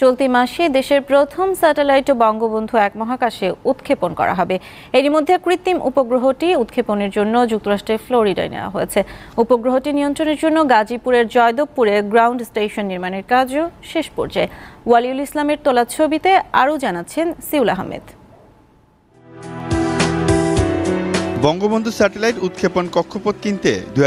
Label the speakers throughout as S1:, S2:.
S1: চলতি মাসে দেশের প্রথম স্যাটেলাইট বঙ্গবন্ধু এক মহাকাশে উৎক্ষেপণ করা হবে এরই মধ্যে কৃত্রিম উপগ্রহটি উৎক্ষেপণের জন্য যুক্তরাষ্ট্রের ফ্লোরিডায় নেওয়া হয়েছে উপগ্রহটি নিয়ন্ত্রণের জন্য গাজীপুরের জয়দেবপুরে গ্রাউন্ড স্টেশন নির্মাণের কাজও শেষ পর্যায়ে ওয়ালিউল ইসলামের তোলা ছবিতে আরও জানাচ্ছেন সিউল আহমেদ
S2: বঙ্গবন্ধু স্যাটেলাইট উৎক্ষেপণ কক্ষপথ কিনতে দুই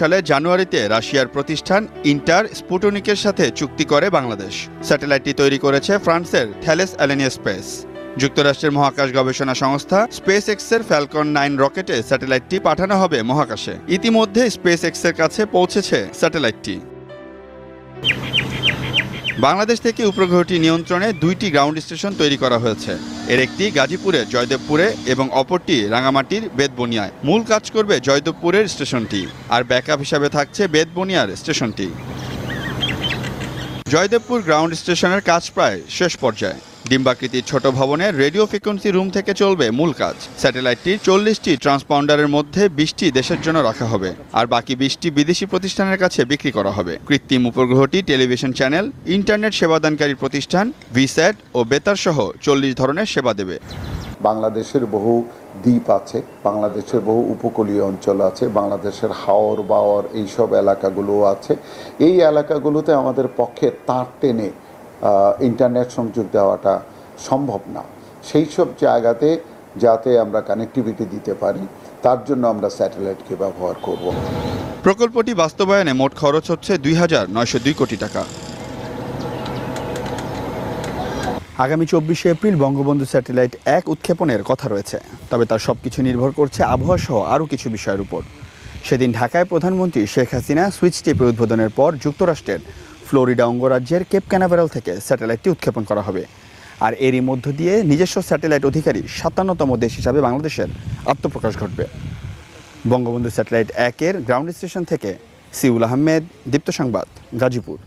S2: সালে জানুয়ারিতে রাশিয়ার প্রতিষ্ঠান ইন্টার স্পুটনিকের সাথে চুক্তি করে বাংলাদেশ স্যাটেলাইটটি তৈরি করেছে ফ্রান্সের থ্যালেস অ্যালেনিয়া স্পেস যুক্তরাষ্ট্রের মহাকাশ গবেষণা সংস্থা স্পেস এক্সের ফ্যালকন নাইন রকেটে স্যাটেলাইটটি পাঠানো হবে মহাকাশে ইতিমধ্যে স্পেস এক্সের কাছে পৌঁছেছে স্যাটেলাইটটি বাংলাদেশ থেকে উপগ্রহটি নিয়ন্ত্রণে দুইটি গ্রাউন্ড স্টেশন তৈরি করা হয়েছে এর একটি গাজীপুরে জয়দেবপুরে এবং অপরটি রাঙামাটির বেদবনিয়ায় মূল কাজ করবে জয়দেবপুরের স্টেশনটি আর ব্যাকআপ হিসাবে থাকছে বেদবনিয়ার স্টেশনটি জয়দেবপুর গ্রাউন্ড স্টেশনের কাজ প্রায় শেষ পর্যায়ে ডিম্বাকৃতির ছোট ভবনে রেডিও ফ্রিকোয়েন্সি রুম থেকে চলবে মূল কাজ স্যাটেলাইটটি চল্লিশটি ট্রান্সপাউন্ডারের মধ্যে বিশটি দেশের জন্য রাখা হবে আর বাকি বিশটি বিদেশি প্রতিষ্ঠানের কাছে বিক্রি করা হবে কৃত্রিম উপগ্রহটি টেলিভিশন চ্যানেল ইন্টারনেট সেবাদানকারী প্রতিষ্ঠান ভিস্যাট ও বেতার সহ চল্লিশ ধরনের সেবা দেবে বাংলাদেশের
S3: বহু দ্বীপ আছে বাংলাদেশের বহু উপকূলীয় অঞ্চল আছে বাংলাদেশের হাওর বাওয়ার এইসব এলাকাগুলো আছে এই এলাকাগুলোতে আমাদের পক্ষে তার টেনে ইন্টারনেট সংযোগ দেওয়াটা সম্ভব না সেই সব জায়গাতে যাতে আমরা কানেক্টিভিটি দিতে পারি তার জন্য আমরা স্যাটেলাইটকে ব্যবহার করব
S2: প্রকল্পটি বাস্তবায়নে মোট খরচ হচ্ছে দুই হাজার নয়শো দুই কোটি টাকা আগামী চব্বিশে এপ্রিল বঙ্গবন্ধু স্যাটেলাইট এক উৎক্ষেপণের কথা রয়েছে তবে তার সব কিছু নির্ভর করছে আবহাওয়া সহ আরও কিছু বিষয়ের উপর সেদিন ঢাকায় প্রধানমন্ত্রী শেখ হাসিনা সুইচ টিপে উদ্বোধনের পর যুক্তরাষ্ট্রের ফ্লোরিডা অঙ্গরাজ্যের কেপ ক্যানাভেরাল থেকে স্যাটেলাইটটি উৎক্ষেপণ করা হবে আর এরই মধ্য দিয়ে নিজস্ব স্যাটেলাইট অধিকারী সাতান্নতম দেশ হিসাবে বাংলাদেশের আত্মপ্রকাশ ঘটবে বঙ্গবন্ধু স্যাটেলাইট একের গ্রাউন্ড স্টেশন থেকে সিউল আহমেদ দীপ্ত সংবাদ গাজীপুর